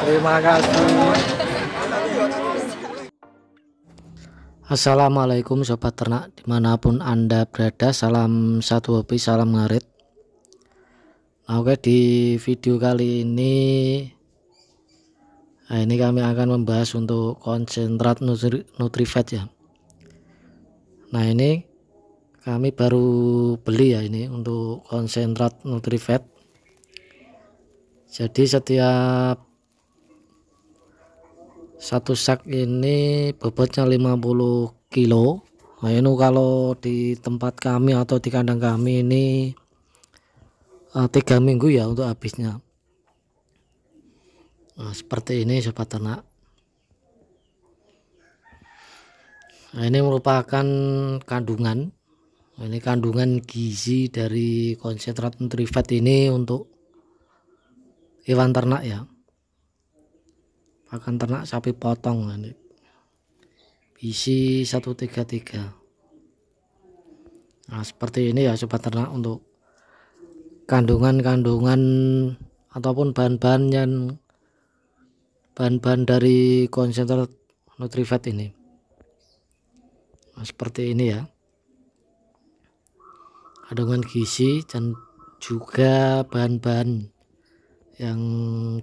Terima kasih. Assalamualaikum sobat ternak dimanapun anda berada salam satu hobi salam ngarit nah, oke di video kali ini nah ini kami akan membahas untuk konsentrat nutri, nutrifat ya nah ini kami baru beli ya ini untuk konsentrat nutrifat jadi setiap satu sak ini bobotnya 50 kilo nah ini kalau di tempat kami atau di kandang kami ini eh, tiga minggu ya untuk habisnya nah, seperti ini sobat ternak nah, ini merupakan kandungan nah, ini kandungan gizi dari konsentrat nutrifat ini untuk hewan ternak ya pakan ternak sapi potong ini tiga 133 nah seperti ini ya sobat ternak untuk kandungan-kandungan ataupun bahan-bahan yang bahan-bahan dari konsentrat nutrifat ini nah, seperti ini ya kandungan gizi dan juga bahan-bahan yang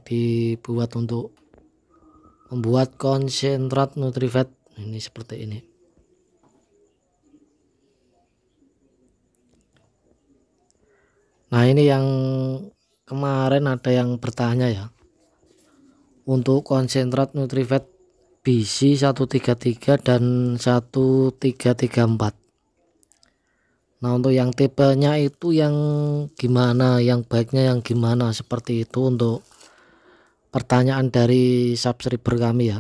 dibuat untuk membuat konsentrat nutrifat ini seperti ini nah ini yang kemarin ada yang bertanya ya untuk konsentrat nutrivet BC 133 dan 1334 Nah untuk yang tipenya itu yang gimana yang baiknya yang gimana seperti itu untuk pertanyaan dari subscriber kami ya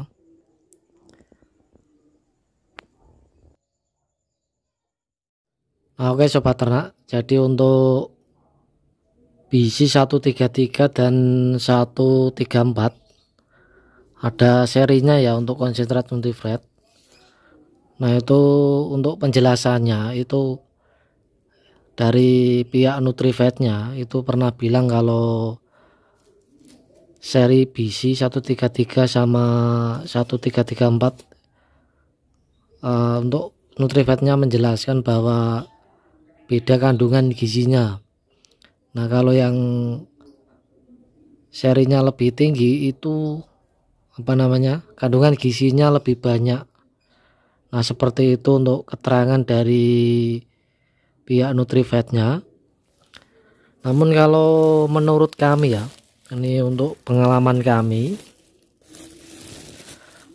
Nah, oke sobat ternak jadi untuk BC 133 dan 134 ada serinya ya untuk konsentrat multifret Nah itu untuk penjelasannya itu dari pihak Nutrivetnya itu pernah bilang kalau seri BC 133 sama 1334 uh, eh, untuk Nutrivetnya menjelaskan bahwa beda kandungan gizinya. Nah, kalau yang serinya lebih tinggi itu apa namanya? kandungan gizinya lebih banyak. Nah, seperti itu untuk keterangan dari pihak nutrifed Namun kalau menurut kami ya, ini untuk pengalaman kami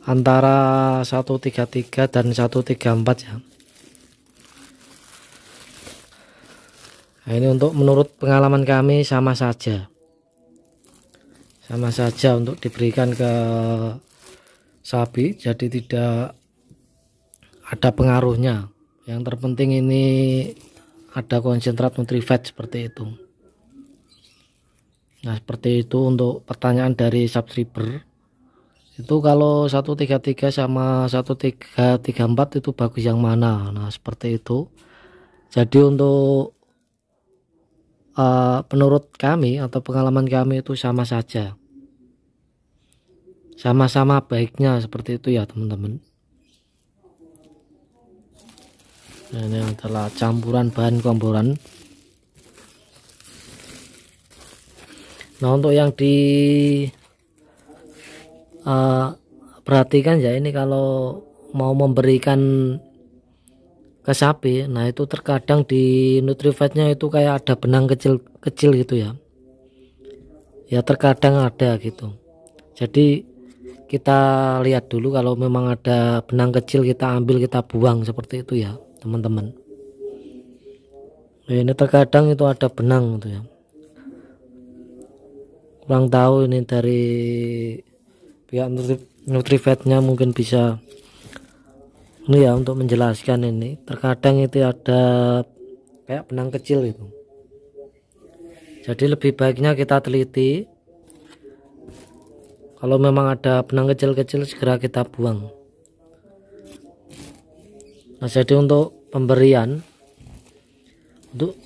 antara 133 dan 134 ya. Nah, ini untuk menurut pengalaman kami sama saja. Sama saja untuk diberikan ke sapi jadi tidak ada pengaruhnya yang terpenting ini ada konsentrat nutrifat seperti itu nah seperti itu untuk pertanyaan dari subscriber itu kalau 133 sama 1334 itu bagus yang mana nah seperti itu jadi untuk uh, eh, menurut kami atau pengalaman kami itu sama saja sama-sama baiknya seperti itu ya teman-teman ini adalah campuran bahan komporan nah untuk yang di uh, perhatikan ya ini kalau mau memberikan ke sapi nah itu terkadang di nutrifatnya itu kayak ada benang kecil-kecil gitu ya ya terkadang ada gitu jadi kita lihat dulu kalau memang ada benang kecil kita ambil kita buang seperti itu ya teman-teman ya, ini terkadang itu ada benang itu ya kurang tahu ini dari pihak nutri, nutrivetnya mungkin bisa ini ya untuk menjelaskan ini terkadang itu ada kayak benang kecil itu jadi lebih baiknya kita teliti kalau memang ada benang kecil-kecil segera kita buang nah jadi untuk pemberian untuk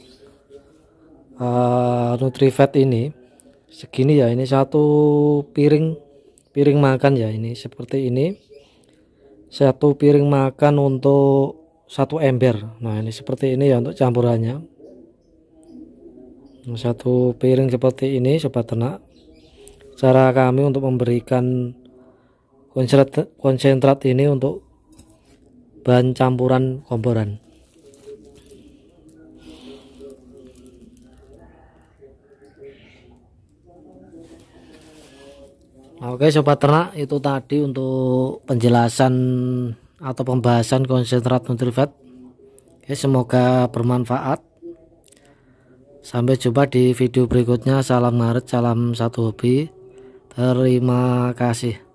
uh, eh, nutrivet ini segini ya ini satu piring piring makan ya ini seperti ini satu piring makan untuk satu ember nah ini seperti ini ya untuk campurannya nah, satu piring seperti ini sobat ternak cara kami untuk memberikan konsentrat, konsentrat ini untuk bahan campuran komporan nah, Oke sobat ternak itu tadi untuk penjelasan atau pembahasan konsentrat nutrifat. Oke, semoga bermanfaat Sampai jumpa di video berikutnya. Salam ngaret, salam satu hobi. Terima kasih.